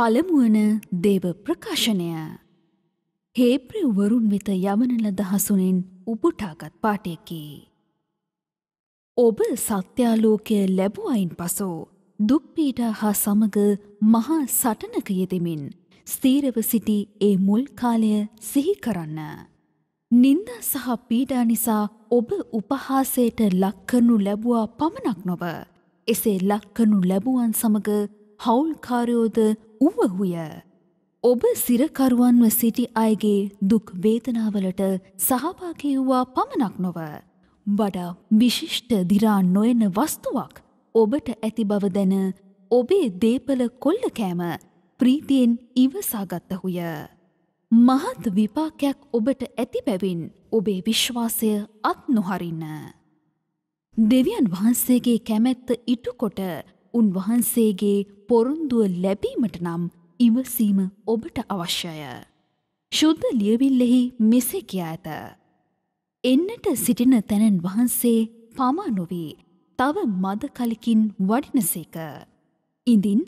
පළමුුවන දේව ප්‍රකාශනය. හේප්‍රවරුන් වෙත යමනල දහසුනෙන් උපුටාගත් පාටයකි. ඔබ සත්‍යාලෝකය ලැබුවයින් පසෝ දුක්පීට හා සමග මහා සටනක යෙදෙමින් ස්තීරව සිටි ඒ මුල් කාලය සිහි කරන්න. නින්ද සහ පීඩා නිසා ඔබ උපහාසයට ලක්කනු ලැබවා පමණක් නොව. එසේ ලක්කනු ලැබුවන් සමග හවුල්කාරයෝද වුවහුය. ඔබ සිරකරුවන්ව සිටි අයගේ දුක් වේතනාවලට සහභාගිව්වා පමණක් නොව. වඩා විශිෂ්ට දිරා නොයන වස්තුවක් ඔබට ඇති බව දැන ඔබේ දේපල කොල්ලකෑම ප්‍රීතියෙන් ඉවසාගත්තහුය. මහත් විපාකයක් ඔබට ඇති බැවින් ඔබේ විශ්වාසය අත් නොහරින්න. දෙවියන් වහන්සේගේ කැමැත්ත ඉටුකොට උන්වහන්සේගේ පොරුන්දුව ලැබීමට නම් ඉවසීම ඔබට අවශ්‍යය. ශුද්ධ ලියවිල්ලෙහි මෙසේ කියා ඇත. එන්නට සිටින තැනන් වහන්සේ පමා නොවී තව මද කලකින් වඩිනසේක. ඉඳින්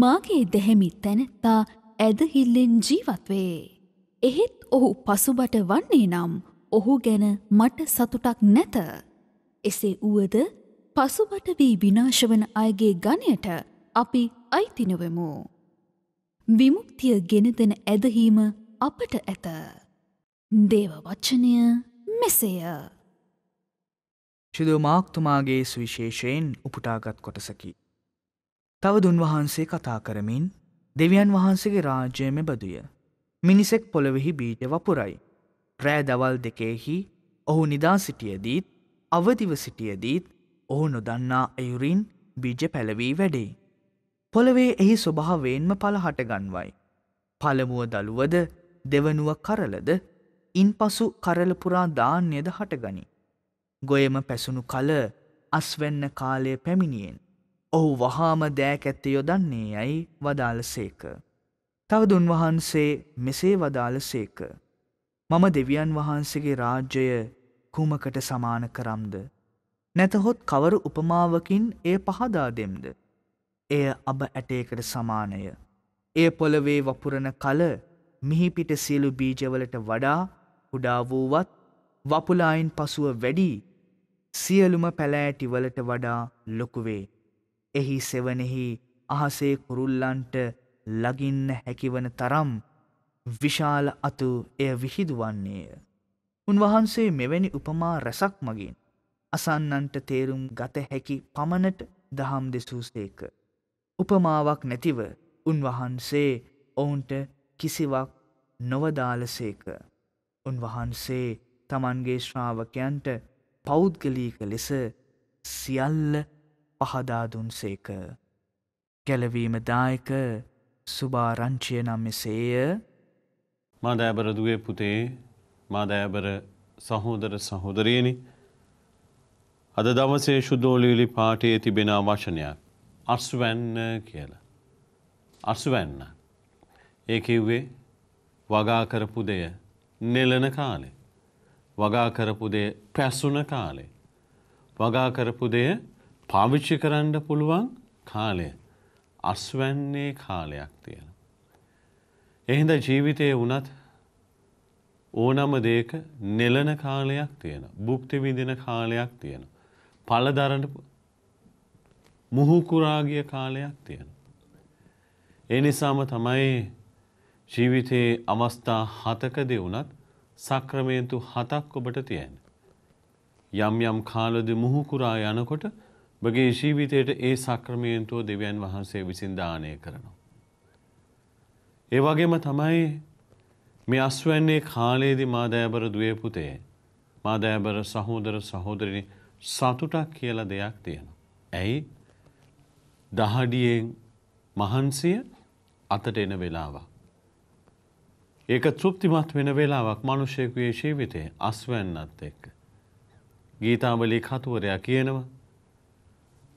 මාගේ දැහැමි තැනැත්තා ඇදහිල්ලෙන් ජීවත්වේ. එහෙත් ඔහු පසුබට වන්නේ නම් ඔහු ගැන මට සතුටක් නැත. එසේ වුවද පසුබට වී විනාශවන අයගේ ගණයට අපි අයිතිනොවෙමු. විමුක්තිය ගෙනදෙන ඇදහීම අපට ඇත. දේව වච්චනය මෙසේය. ශිදු මාක්තුමාගේ සුවිශේෂයෙන් උපුටාගත් කොටසකි. තවදුන් වහන්සේ කතා කරමින් දෙවියන් වහන්සේගේ රාජ්‍යය මෙබදුය. මිනිසෙක් පොළොවෙහි බීජ වපුරයි. රෑ දවල් දෙකෙහි ඔහු නිදා සිටියදීත් අවදිව සිටියදීත් ඔහු නොදන්නා අයුරින් බිජ පැලවී වැඩේ. පොළවේ එහි ස්වභාවයෙන්ම පළ හටගන්වයි. පළමුුව දළුවද දෙවනුව කරලද ඉන් පසු කරලපුරා ධාන්‍යද හටගනි. ගොයම පැසුණු කල අස්වැන්න කාලය පැමිණියෙන්. ඔහු වහාම දෑකැත්ත යොදන්නේ යැයි වදාළ සේක. තවදුන් වහන්සේ මෙසේ වදාළ සේක. මම දෙවියන් වහන්සේගේ රාජ්‍යය කුමකට සමාන කරම්ද. නැතහොත් කවර උපමාවකින් එය පහදා දෙම්ද. එය අබ ඇටයකට සමානය. එය පොළවේ වපුරණ කල මිහිපිට සියලු බීජවලට වඩා කුඩා වූවත් වපුලායින් පසුව වැඩි සියලුම පැලෑටිවලට වඩා ලොකුවේ. එහි සෙවනෙහි අහසේ කුරුල්ලන්ට ලගින්න හැකිවන තරම් විශාල අතු එය විහිදුවන්නේය. උන්වහන්සේ මෙවැනි උපමා රැසක් මගින් අසන්නන්ට තේරුම් ගත හැකි පමණට දහම් දෙසූසේක. උපමාවක් නැතිව උන්වහන්සේ ඔවුන්ට කිසිවක් නොවදාලසේක. උන්වහන්සේ තමන්ගේ ශ්‍රාවකයන්ට පෞද්ගලීක ලෙස සියල්ල පහදාදුන්සේක. ගැලවීමදායක සුභාරංචිය නම් මෙසේය මාදෑබර දුවේ පුතේ මාදෑබර සහෝදර සහෝදරයනි අද දවසේ ශුද්ධෝලීලි පාටයේ තිබෙන වචනයක් අස්වැන්න කියලා. අස්වැන්න. ඒ කිව්වේ වගා කරපු දෙය නෙලන කාලේ. වගා කරපු දෙය පැසුන කාලේ. වගා කරපු දෙය පාවිච්චි කරන්න පුළුවන් කාලය. අස්වැන්නේ කාලයක් තියෙන. එහින්ද ජීවිතයේ වුණත් ඕනම දෙයක නෙලන කාලයක් තියෙන. භුක්ති විඳින කාලයක් තියෙනවා. පලදරට මුහුකුරාගිය කාලයක් තියෙන. ඒ නිසාම තමයි ජීවිතයේ අවස්ථා හතකද වුණත් සක්‍රමේන්තු හතක් ඔබට තියෙන. යම් යම් කාලද මුහුකුරා යනකොට බගේ ජීවිතයට ඒ සක්‍රමේන්තුව දෙවියන් වහන්සේ විසින් දානය කරනවා. ඒ වගේම තමයි මේ අස්වැන්නේ කාලයේදී මාදෑබර දුවේ පුතේ මාදෑබර සහෝදර සහෝදරිනි සතුටක් කියලා දෙයක් තියෙනවා. ඇයි? දහඩියෙන් මහන්සිය අතට එන වෙලාවක්. ඒක තෘප්තිමත් වෙන වෙලාවක් මිනිසෙකුගේ ජීවිතේ අස්වැන්නත් එක්ක. ගීතාවලී කතුවරයා කියනවා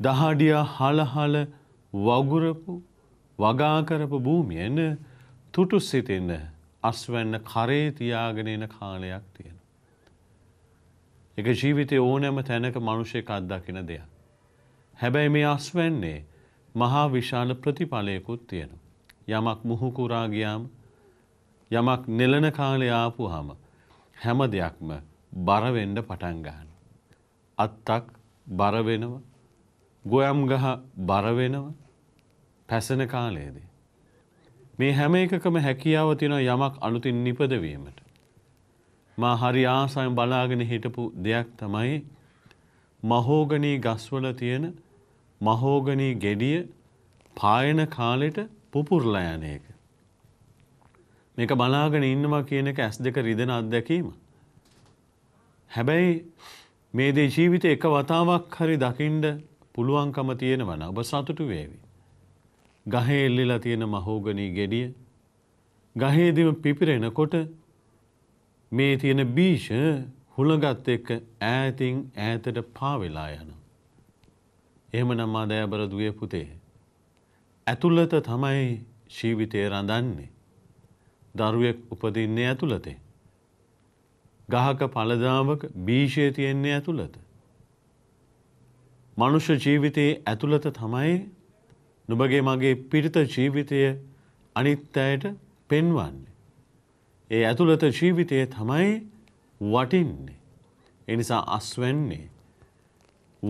දහඩිය හලහල වගුරපු වගා කරපු භූමියෙන් තුටුසිතින් අස්වැන්න කරේ තියාගෙන එන කාලයක් තියෙනවා. එක ජීවිතය ඕනෑම තැනක මනුෂ්‍යය අත්දකින දෙයක්. හැබැයි මේ අස්වැන්නේ මහා විශාල ප්‍රතිඵලයකුත් තියෙන. යමක් මුහුකුරාගයාම යමක් නෙලන කාලය ආපු හම හැම දෙයක්ම බරවෙන්ඩ පටන්ගාන. අත්තක් බරවෙනව ගොයම් ගහ බරවෙනව පැසන කාලයේදී. මේ හැම එකකම හැකියාව තියෙන යමක් අලුතින් නිපදවීමට. මා හරි ආසයෙන් බලාගෙන හිටපු දෙයක් තමයි මහෝගනී ගස්වල තියෙන මහෝගනී ගෙඩිය පායන කාලෙට පුපුරලා යන එක. මේක බලාගෙන ඉන්නවා කියන එක ඇස් දෙක රිදෙන අත්දැකීම. හැබැයි මේ දේ ජීවිතේ එක වතාවක් හරි දකින්න පුළුවන්කම තියෙනවා නම් ඔබ සතුටු වේවි. ගහේ එල්ලලා තියෙන මහෝගනී ගෙඩිය ගහේදීම පිපිරෙනකොට මේ තියෙන බීෂ හුළඟත් එක්ක ඈතින් ඈතට පාවෙලා යනවා. එහෙමනම් මා දයාබර දුවේ පුතේ. ඇතුළත තමයි ජීවිතේ රඳන්නේ. දරුවෙක් උපදින්නේ ඇතුළතේ. ගහක පළදාවක බීෂය තියෙන්නේ ඇතුළත. මනුෂ්‍ය ජීවිතයේ ඇතුළත තමයි නුඹගේ මගේ පිරිත ජීවිතය අනිත්‍යයට පෙන්වන්නේ. ඒ ඇතුළත ජීවිතය තමයි වටින්නේ. එනිසා අස්වැන්නේ.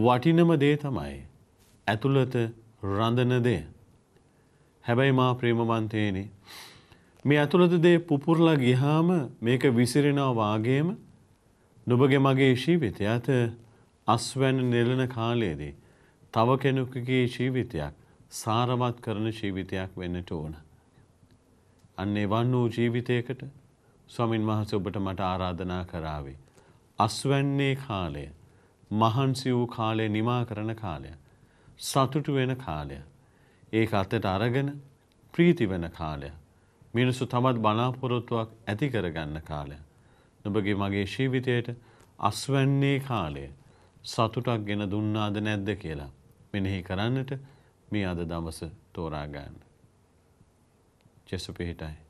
වටිනම දේ තමයි. ඇතුළත රඳන දේ. හැබැයි මා ප්‍රේමවන්තේනේ. මේ ඇතුළත දේ පුපුරලා ගිහාම මේක විසිරෙනවා වාගේම නුබගේ මගේ ජීවිතයත් අස්වැන්න නෙලන කාලයේදී තව කෙනෙකුගේ ජීවිතයක් සාරවත් කරන ජීවිතයක් වෙන්නට ඕන. අන්නේ වන් වූ ජීවිතයකට ස්වාමින් වහන්සේ ඔබට මට ආරාධනා කරාවේ. අස්වැන්නේ කාලය මහන්සි වූ කාලය නිමා කරන කාලය. සතුටු වෙන කාලය. ඒක අතට අරගෙන ප්‍රීති වෙන කාලය. මිනිසු තමත් බලාපොරොත්තුවක් ඇති කරගන්න කාලය. ඔබගේ මගේ ජීවිතයට අස්වැන්නේ කාලය සතුටක් ගෙන දුන්නාද නැද්ද කියලා මෙනෙහි කරන්නට මේ අද දවස තෝරා ගන්න. චෙසු පිහිටයි.